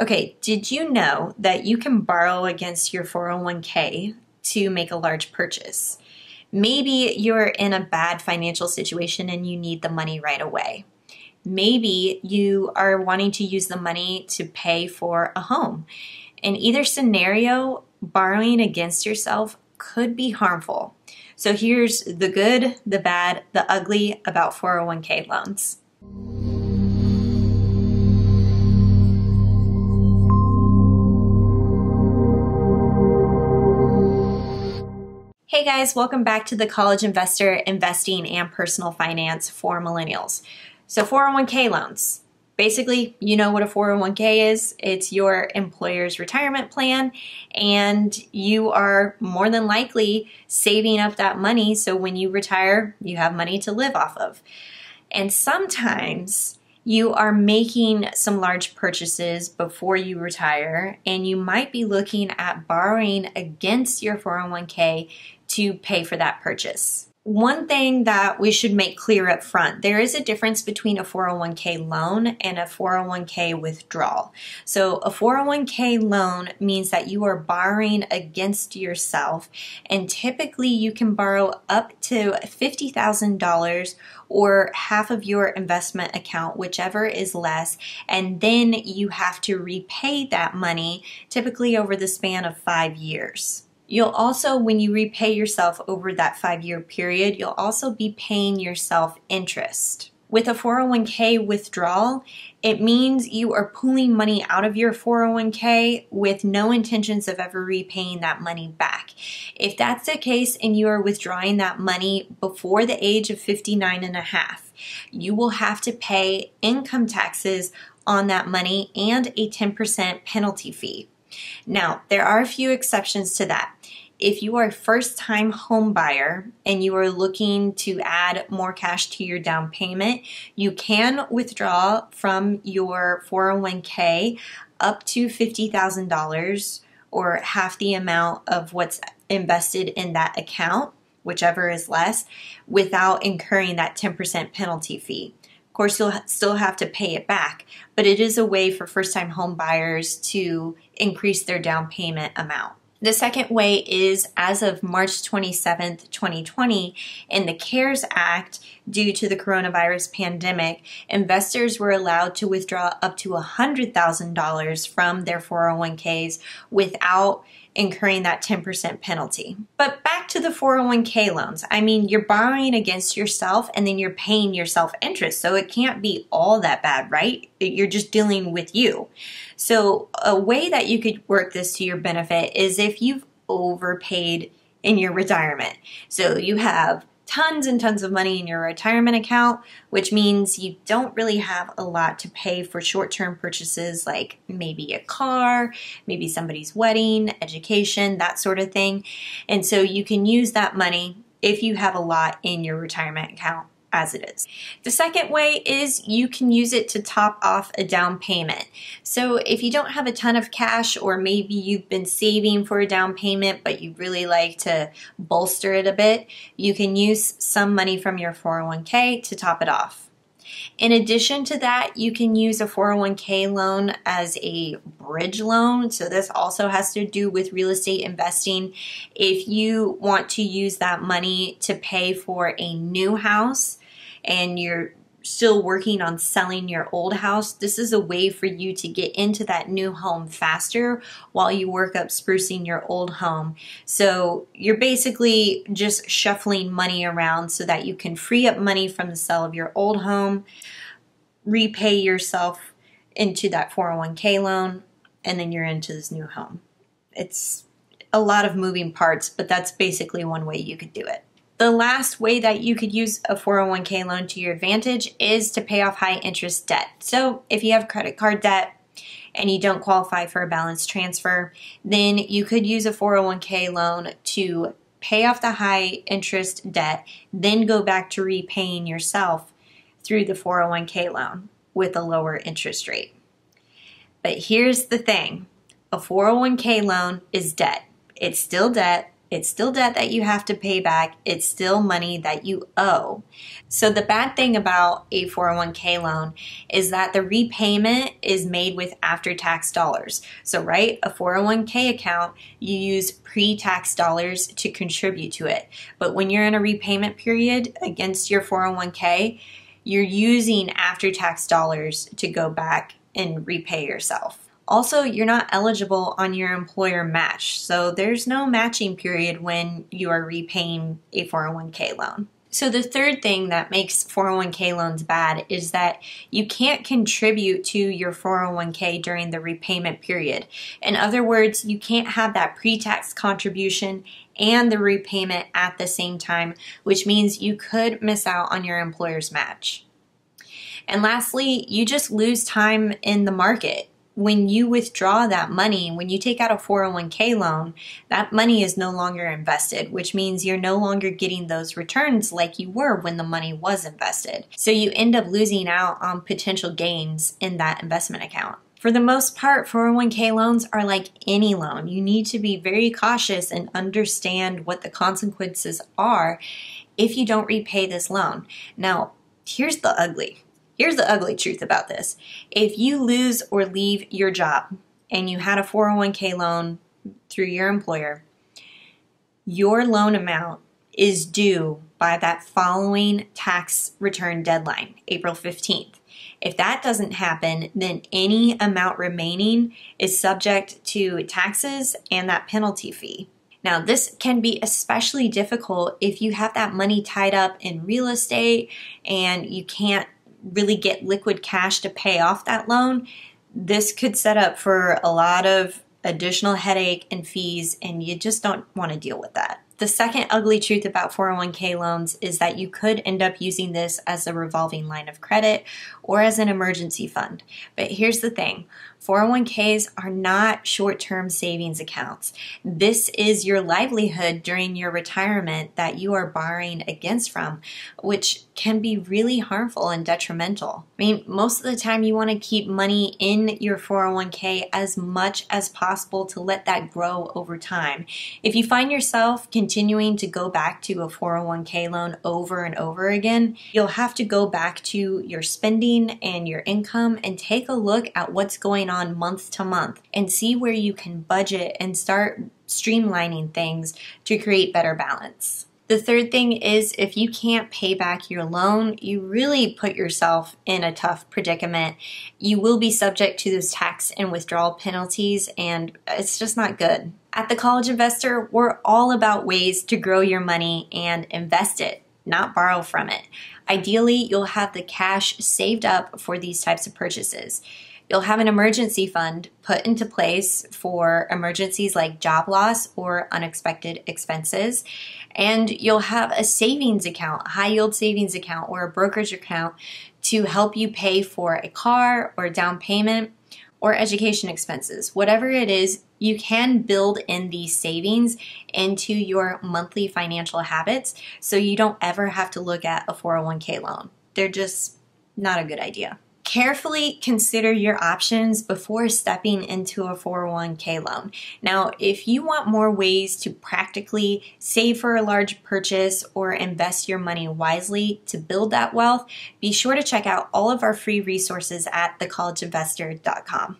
Okay, did you know that you can borrow against your 401k to make a large purchase? Maybe you're in a bad financial situation and you need the money right away. Maybe you are wanting to use the money to pay for a home. In either scenario, borrowing against yourself could be harmful. So here's the good, the bad, the ugly about 401k loans. Hey guys, welcome back to the College Investor Investing and Personal Finance for Millennials. So 401k loans. Basically, you know what a 401k is. It's your employer's retirement plan and you are more than likely saving up that money so when you retire, you have money to live off of. And sometimes you are making some large purchases before you retire and you might be looking at borrowing against your 401k to pay for that purchase. One thing that we should make clear up front there is a difference between a 401k loan and a 401k withdrawal. So, a 401k loan means that you are borrowing against yourself, and typically you can borrow up to $50,000 or half of your investment account, whichever is less, and then you have to repay that money typically over the span of five years. You'll also, when you repay yourself over that five year period, you'll also be paying yourself interest. With a 401k withdrawal, it means you are pulling money out of your 401k with no intentions of ever repaying that money back. If that's the case and you are withdrawing that money before the age of 59 and a half, you will have to pay income taxes on that money and a 10% penalty fee. Now, there are a few exceptions to that. If you are a first time home buyer and you are looking to add more cash to your down payment, you can withdraw from your 401k up to $50,000 or half the amount of what's invested in that account, whichever is less, without incurring that 10% penalty fee course, you'll still have to pay it back, but it is a way for first time home buyers to increase their down payment amount. The second way is as of March 27th, 2020, in the CARES Act, due to the coronavirus pandemic, investors were allowed to withdraw up to $100,000 from their 401ks without incurring that 10% penalty. But back to the 401k loans. I mean, you're borrowing against yourself and then you're paying yourself interest. So it can't be all that bad, right? You're just dealing with you. So, a way that you could work this to your benefit is if you've overpaid in your retirement. So, you have tons and tons of money in your retirement account, which means you don't really have a lot to pay for short term purchases like maybe a car, maybe somebody's wedding, education, that sort of thing. And so you can use that money if you have a lot in your retirement account as it is. The second way is you can use it to top off a down payment. So if you don't have a ton of cash or maybe you've been saving for a down payment but you really like to bolster it a bit, you can use some money from your 401k to top it off. In addition to that, you can use a 401k loan as a bridge loan. So, this also has to do with real estate investing. If you want to use that money to pay for a new house, and you're still working on selling your old house, this is a way for you to get into that new home faster while you work up sprucing your old home. So you're basically just shuffling money around so that you can free up money from the sale of your old home, repay yourself into that 401k loan, and then you're into this new home. It's a lot of moving parts, but that's basically one way you could do it. The last way that you could use a 401k loan to your advantage is to pay off high interest debt. So if you have credit card debt, and you don't qualify for a balance transfer, then you could use a 401k loan to pay off the high interest debt, then go back to repaying yourself through the 401k loan with a lower interest rate. But here's the thing a 401k loan is debt, it's still debt. It's still debt that you have to pay back. It's still money that you owe. So, the bad thing about a 401k loan is that the repayment is made with after tax dollars. So, right, a 401k account, you use pre tax dollars to contribute to it. But when you're in a repayment period against your 401k, you're using after tax dollars to go back and repay yourself. Also, you're not eligible on your employer match, so there's no matching period when you are repaying a 401k loan. So, the third thing that makes 401k loans bad is that you can't contribute to your 401k during the repayment period. In other words, you can't have that pre tax contribution and the repayment at the same time, which means you could miss out on your employer's match. And lastly, you just lose time in the market when you withdraw that money, when you take out a 401k loan, that money is no longer invested, which means you're no longer getting those returns like you were when the money was invested. So you end up losing out on potential gains in that investment account. For the most part, 401k loans are like any loan. You need to be very cautious and understand what the consequences are if you don't repay this loan. Now, here's the ugly Here's the ugly truth about this. If you lose or leave your job and you had a 401k loan through your employer, your loan amount is due by that following tax return deadline, April 15th. If that doesn't happen, then any amount remaining is subject to taxes and that penalty fee. Now, this can be especially difficult if you have that money tied up in real estate and you can't really get liquid cash to pay off that loan, this could set up for a lot of additional headache and fees, and you just don't want to deal with that. The second ugly truth about 401k loans is that you could end up using this as a revolving line of credit or as an emergency fund. But here's the thing 401ks are not short term savings accounts. This is your livelihood during your retirement that you are borrowing against from, which can be really harmful and detrimental. I mean, most of the time, you want to keep money in your 401k as much as possible to let that grow over time. If you find yourself continuing continuing to go back to a 401k loan over and over again, you'll have to go back to your spending and your income and take a look at what's going on month to month and see where you can budget and start streamlining things to create better balance. The third thing is if you can't pay back your loan, you really put yourself in a tough predicament. You will be subject to those tax and withdrawal penalties, and it's just not good. At the College Investor, we're all about ways to grow your money and invest it, not borrow from it. Ideally, you'll have the cash saved up for these types of purchases. You'll have an emergency fund put into place for emergencies like job loss or unexpected expenses. And you'll have a savings account, high yield savings account, or a brokerage account to help you pay for a car or down payment or education expenses. Whatever it is you can build in these savings into your monthly financial habits so you don't ever have to look at a 401k loan. They're just not a good idea. Carefully consider your options before stepping into a 401k loan. Now, if you want more ways to practically save for a large purchase or invest your money wisely to build that wealth, be sure to check out all of our free resources at thecollegeinvestor.com.